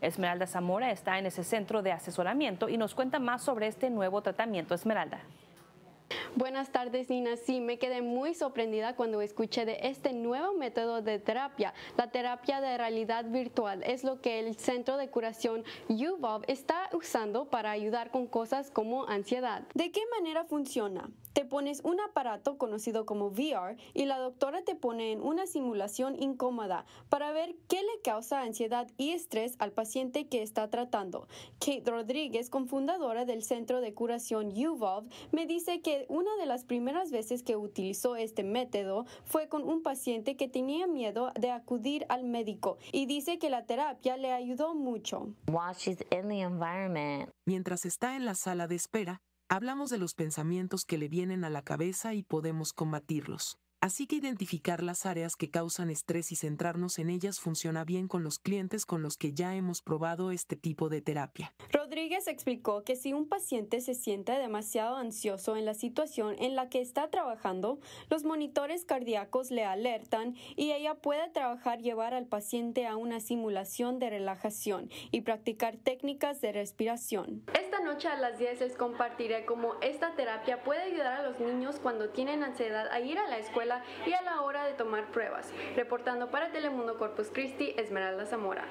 Esmeralda Zamora está en ese centro de asesoramiento y nos cuenta más sobre este nuevo tratamiento Esmeralda. Buenas tardes, Nina. Sí, me quedé muy sorprendida cuando escuché de este nuevo método de terapia, la terapia de realidad virtual. Es lo que el Centro de Curación UVOB está usando para ayudar con cosas como ansiedad. ¿De qué manera funciona? Te pones un aparato conocido como VR y la doctora te pone en una simulación incómoda para ver qué le causa ansiedad y estrés al paciente que está tratando. Kate Rodríguez, cofundadora del Centro de Curación UVOB, me dice que una una de las primeras veces que utilizó este método fue con un paciente que tenía miedo de acudir al médico y dice que la terapia le ayudó mucho. Mientras está en la sala de espera, hablamos de los pensamientos que le vienen a la cabeza y podemos combatirlos. Así que identificar las áreas que causan estrés y centrarnos en ellas funciona bien con los clientes con los que ya hemos probado este tipo de terapia. Rodríguez explicó que si un paciente se siente demasiado ansioso en la situación en la que está trabajando, los monitores cardíacos le alertan y ella puede trabajar llevar al paciente a una simulación de relajación y practicar técnicas de respiración. Esta noche a las 10 les compartiré cómo esta terapia puede ayudar a los niños cuando tienen ansiedad a ir a la escuela y a la hora de tomar pruebas. Reportando para Telemundo Corpus Christi, Esmeralda Zamora.